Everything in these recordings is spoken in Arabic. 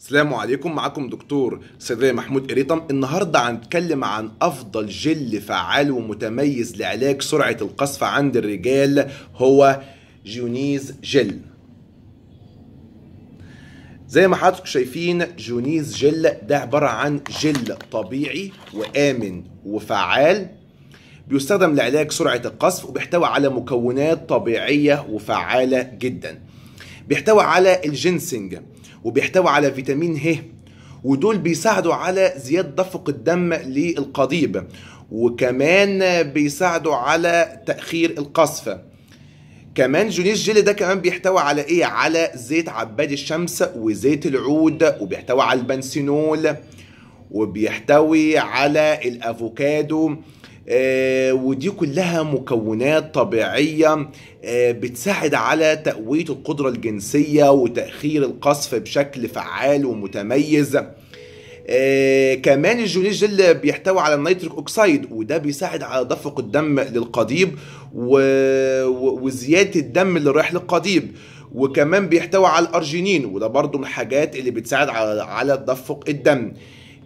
السلام عليكم معكم دكتور صيدلي محمود قريطم النهارده هنتكلم عن افضل جل فعال ومتميز لعلاج سرعه القصف عند الرجال هو جونيز جل زي ما حضراتكم شايفين جونيز جل ده عباره عن جل طبيعي وامن وفعال بيستخدم لعلاج سرعه القصف وبيحتوي على مكونات طبيعيه وفعاله جدا بيحتوي على الجنسنج وبيحتوي على فيتامين ه ودول بيساعدوا على زيادة دفق الدم للقضيب وكمان بيساعدوا على تأخير القصف كمان جونيه الجيلي ده كمان بيحتوي على ايه على زيت عباد الشمس وزيت العود وبيحتوي على البنسينول وبيحتوي على الافوكادو آه، ودي كلها مكونات طبيعية آه، بتساعد على تقوية القدرة الجنسية وتأخير القصف بشكل فعال ومتميز آه كمان الجوني جل بيحتوي على النيتريك اوكسيد وده بيساعد على دفق الدم للقضيب و... وزياده الدم اللي رايح للقضيب وكمان بيحتوي على الارجينين وده برضو من الحاجات اللي بتساعد على على تدفق الدم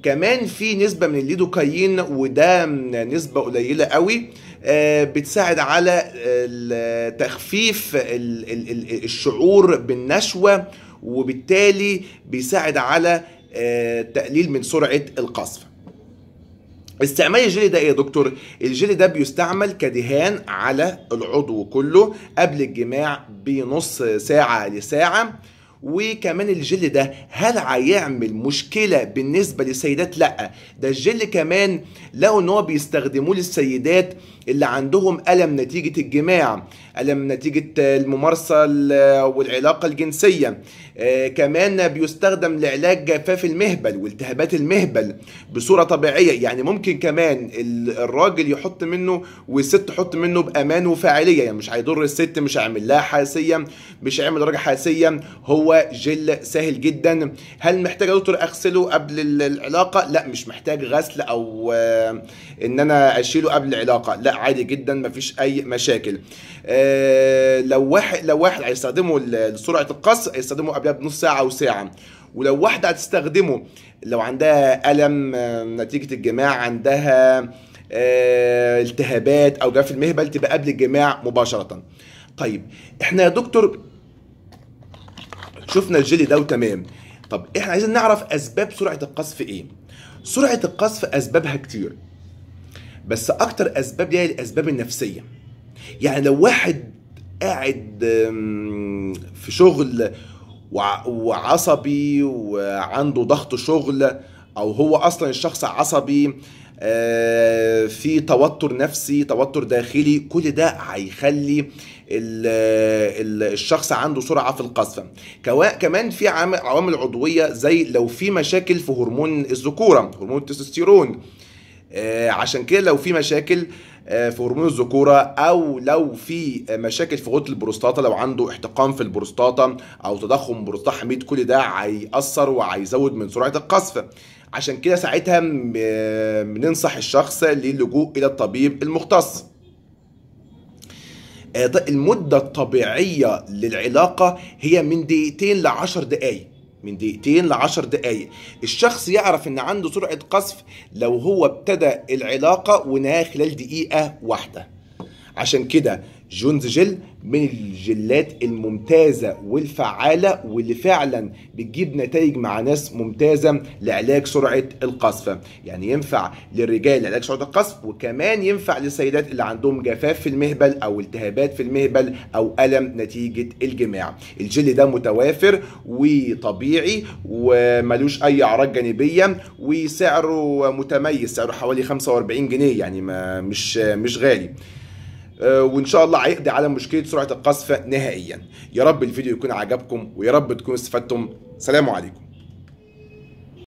كمان في نسبه من الليدوكاين وده نسبه قليله قوي آه، بتساعد على تخفيف الشعور بالنشوه وبالتالي بيساعد على آه، تقليل من سرعه القصف استعمال الجلي ده ايه يا دكتور؟ الجلي ده بيستعمل كدهان على العضو كله قبل الجماع بنص ساعه لساعه وكمان الجل ده هل هيعمل مشكله بالنسبه للسيدات لا ده الجل كمان لقوا ان هو بيستخدموه للسيدات اللي عندهم الم نتيجه الجماع الم نتيجه الممارسه والعلاقه الجنسيه آه كمان بيستخدم لعلاج جفاف المهبل والتهابات المهبل بصوره طبيعيه يعني ممكن كمان الراجل يحط منه والست تحط منه بامان وفاعليه يعني مش هيضر الست مش هيعمل لها حساسيه مش هيعمل درجه حساسيه هو جل سهل جدا هل محتاج يا دكتور اغسله قبل العلاقه لا مش محتاج غسل او آه، ان انا اشيله قبل العلاقه لا عادي جدا مفيش اي مشاكل آه، لو واحد لو واحد هيستخدمه لسرعه القص هيستخدمه قبلها بنص ساعه او ساعه ولو واحده هتستخدمه لو عندها الم آه، نتيجه الجماع عندها التهابات او جاف المهبل تبقى قبل الجماع مباشره طيب احنا يا دكتور شفنا الجلي ده وتمام طب احنا عايزين نعرف اسباب سرعه القذف ايه سرعه القذف اسبابها كتير بس اكتر اسباب هي الاسباب النفسيه يعني لو واحد قاعد في شغل وعصبي وعنده ضغط شغل او هو اصلا الشخص عصبي آه، في توتر نفسي توتر داخلي كل ده هيخلي الشخص عنده سرعه في القذف كمان في عوامل عضويه زي لو في مشاكل في هرمون الذكوره هرمون التستوستيرون آه، عشان كده لو في مشاكل آه، في هرمون الذكوره او لو في مشاكل في غده البروستاتا لو عنده احتقان في البروستاتا او تضخم بروستات حميد كل ده هيأثر وهيزود من سرعه القذف عشان كده ساعتها بننصح الشخص للجوء الى الطبيب المختص آه، المدة الطبيعية للعلاقة هي من دقيقتين لعشر دقايق من دقيقتين لعشر دقايق الشخص يعرف ان عنده سرعة قذف لو هو ابتدى العلاقة ونهاها خلال دقيقة واحدة عشان كده جونز جل من الجلات الممتازة والفعالة واللي فعلا بتجيب نتائج مع ناس ممتازة لعلاج سرعة القصف يعني ينفع للرجال لعلاج سرعة القصف وكمان ينفع للسيدات اللي عندهم جفاف في المهبل أو التهابات في المهبل أو ألم نتيجة الجماع الجل ده متوافر وطبيعي وملوش أي أعراض جانبية وسعره متميز سعره حوالي 45 جنيه يعني ما مش مش غالي آه، وان شاء الله هيقضي على مشكله سرعه القذف نهائيا يا رب الفيديو يكون عجبكم ويا رب تكونوا استفدتم سلام عليكم